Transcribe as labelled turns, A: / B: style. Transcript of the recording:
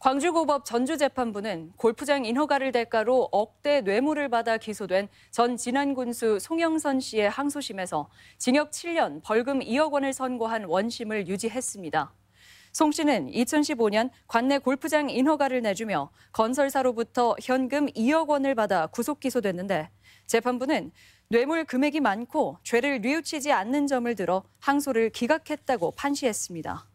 A: 광주고법 전주재판부는 골프장 인허가를 대가로 억대 뇌물을 받아 기소된 전 진안군수 송영선 씨의 항소심에서 징역 7년 벌금 2억 원을 선고한 원심을 유지했습니다. 송 씨는 2015년 관내 골프장 인허가를 내주며 건설사로부터 현금 2억 원을 받아 구속 기소됐는데 재판부는 뇌물 금액이 많고 죄를 뉘우치지 않는 점을 들어 항소를 기각했다고 판시했습니다.